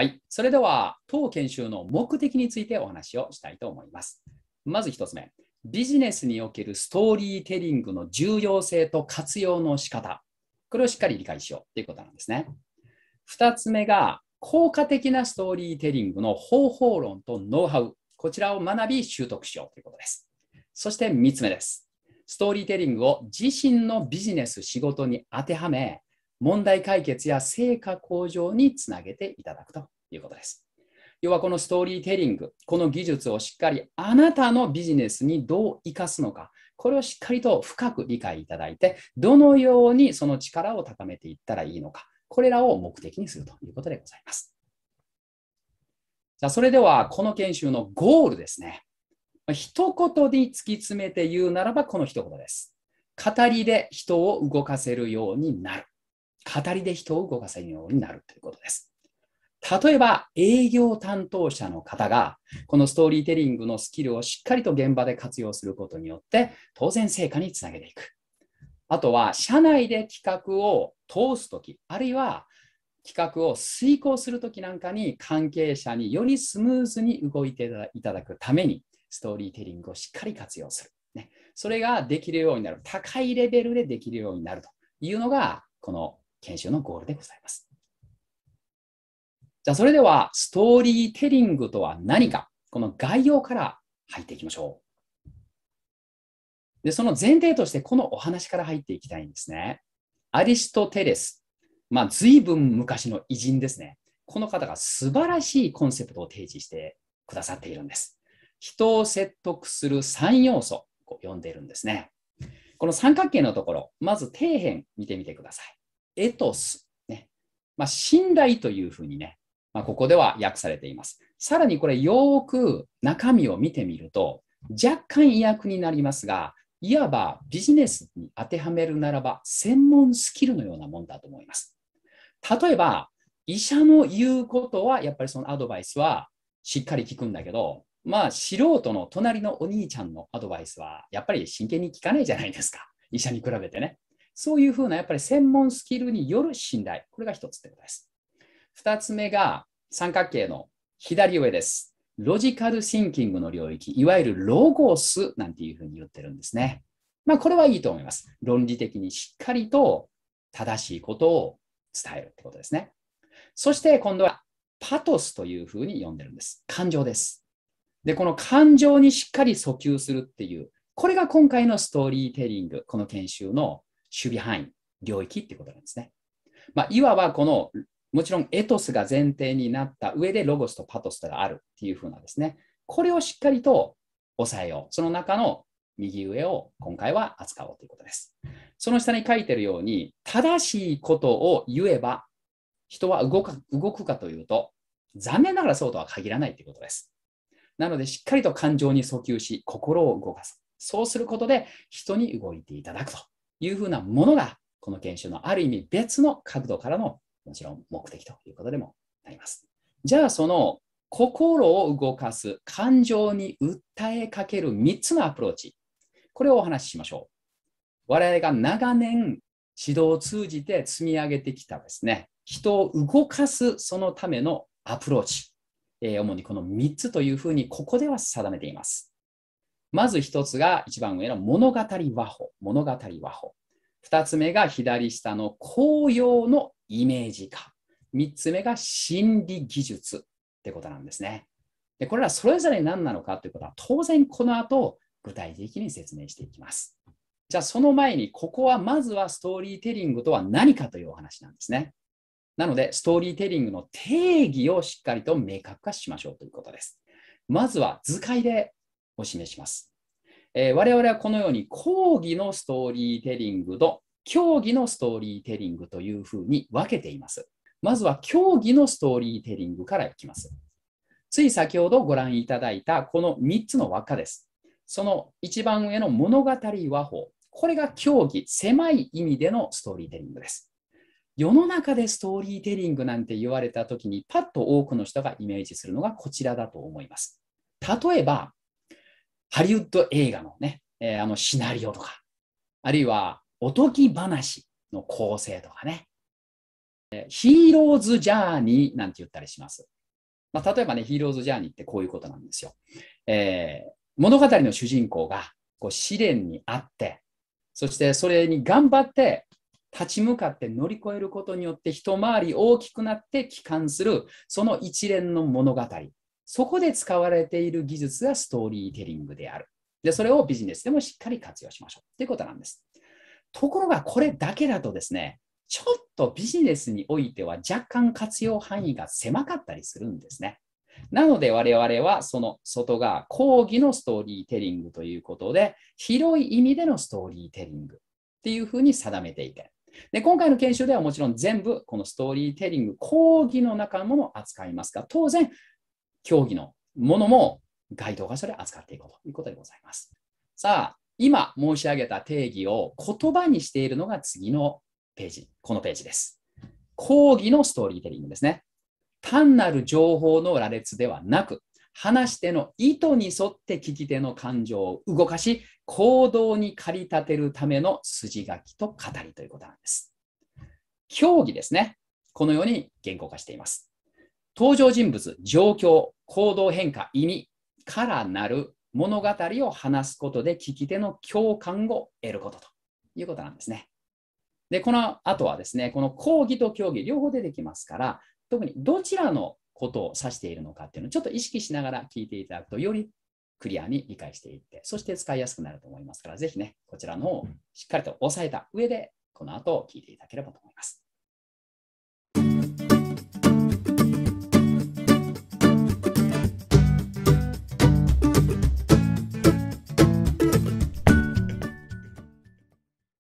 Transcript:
はい。それでは、当研修の目的についてお話をしたいと思います。まず1つ目、ビジネスにおけるストーリーテリングの重要性と活用の仕方。これをしっかり理解しようということなんですね。2つ目が、効果的なストーリーテリングの方法論とノウハウ。こちらを学び習得しようということです。そして3つ目です。ストーリーテリングを自身のビジネス仕事に当てはめ、問題解決や成果向上につなげていただくということです。要はこのストーリーテリング、この技術をしっかりあなたのビジネスにどう生かすのか、これをしっかりと深く理解いただいて、どのようにその力を高めていったらいいのか、これらを目的にするということでございます。じゃあ、それではこの研修のゴールですね。一言で突き詰めて言うならば、この一言です。語りで人を動かせるようになる。語りで人を動かせるようになるということです。例えば営業担当者の方がこのストーリーテリングのスキルをしっかりと現場で活用することによって当然成果につなげていく。あとは社内で企画を通すとき、あるいは企画を遂行するときなんかに関係者によりスムーズに動いていただくためにストーリーテリングをしっかり活用する。ね、それができるようになる。高いレベルでできるようになるというのがこの研修のゴールでございます。じゃあ、それでは、ストーリーテリングとは何か、この概要から入っていきましょう。で、その前提として、このお話から入っていきたいんですね。アリストテレス、まあ、随分昔の偉人ですね。この方が素晴らしいコンセプトを提示してくださっているんです。人を説得する3要素、こう呼んでいるんですね。この三角形のところ、まず底辺見てみてください。エトス、ねまあ、信頼というふうにね、まあ、ここでは訳されています。さらにこれ、よく中身を見てみると、若干意訳になりますが、いわばビジネスに当てはめるならば、専門スキルのようなもんだと思います。例えば、医者の言うことは、やっぱりそのアドバイスはしっかり聞くんだけど、まあ、素人の隣のお兄ちゃんのアドバイスは、やっぱり真剣に聞かないじゃないですか。医者に比べてね。そういうふうなやっぱり専門スキルによる信頼。これが一つってことです。二つ目が三角形の左上です。ロジカルシンキングの領域、いわゆるロゴスなんていうふうに言ってるんですね。まあこれはいいと思います。論理的にしっかりと正しいことを伝えるってことですね。そして今度はパトスというふうに呼んでるんです。感情です。で、この感情にしっかり訴求するっていう、これが今回のストーリーテリング、この研修の守備範囲、領域っていうことなんですね。まあ、いわばこの、もちろんエトスが前提になった上でロゴスとパトスがあるっていうふうなですね、これをしっかりと抑えよう。その中の右上を今回は扱おうということです。その下に書いてるように、正しいことを言えば、人は動か動くかというと、残念ながらそうとは限らないということです。なので、しっかりと感情に訴求し、心を動かす。そうすることで、人に動いていただくというふうなものが、この研修のある意味別の角度からの、もちろん目的ということでもあります。じゃあ、その心を動かす、感情に訴えかける3つのアプローチ、これをお話ししましょう。我々が長年指導を通じて積み上げてきたですね、人を動かすそのためのアプローチ、えー、主にこの3つというふうにここでは定めています。まず一つが一番上の物語和法、物語和法。二つ目が左下の紅葉のイメージ化。三つ目が心理技術ってことなんですね。でこれらそれぞれ何なのかということは当然この後具体的に説明していきます。じゃあその前にここはまずはストーリーテリングとは何かというお話なんですね。なのでストーリーテリングの定義をしっかりと明確化しましょうということです。まずは図解でを示します。えー、我々はこのように講義のストーリーテリングと競技のストーリーテリングというふうに分けています。まずは競技のストーリーテリングからいきます。つい先ほどご覧いただいたこの3つの輪っかです。その一番上の物語和法。これが競技、狭い意味でのストーリーテリングです。世の中でストーリーテリングなんて言われた時にパッと多くの人がイメージするのがこちらだと思います。例えばハリウッド映画のね、えー、あのシナリオとか、あるいはおとぎ話の構成とかね、ヒーローズジャーニーなんて言ったりします。まあ、例えばね、ヒーローズジャーニーってこういうことなんですよ。えー、物語の主人公がこう試練にあって、そしてそれに頑張って立ち向かって乗り越えることによって一回り大きくなって帰還する、その一連の物語。そこで使われている技術がストーリーテリングである。で、それをビジネスでもしっかり活用しましょうということなんです。ところが、これだけだとですね、ちょっとビジネスにおいては若干活用範囲が狭かったりするんですね。なので我々はその外側、講義のストーリーテリングということで、広い意味でのストーリーテリングっていうふうに定めていて、で今回の研修ではもちろん全部このストーリーテリング講義の中もの扱いますが当然競技のものも該当がそれ扱っていこうということでございます。さあ、今申し上げた定義を言葉にしているのが次のページ、このページです。講義のストーリーテリングですね。単なる情報の羅列ではなく、話し手の意図に沿って聞き手の感情を動かし、行動に駆り立てるための筋書きと語りということなんです。競技ですね。このように言語化しています。登場人物、状況、行動変化、意味からなる物語を話すことで聞き手の共感を得ることということなんですね。で、この後はですね、この講義と競技両方出てきますから、特にどちらのことを指しているのかっていうのをちょっと意識しながら聞いていただくと、よりクリアに理解していって、そして使いやすくなると思いますから、ぜひね、こちらの方をしっかりと押さえた上で、この後聞いていただければと思います。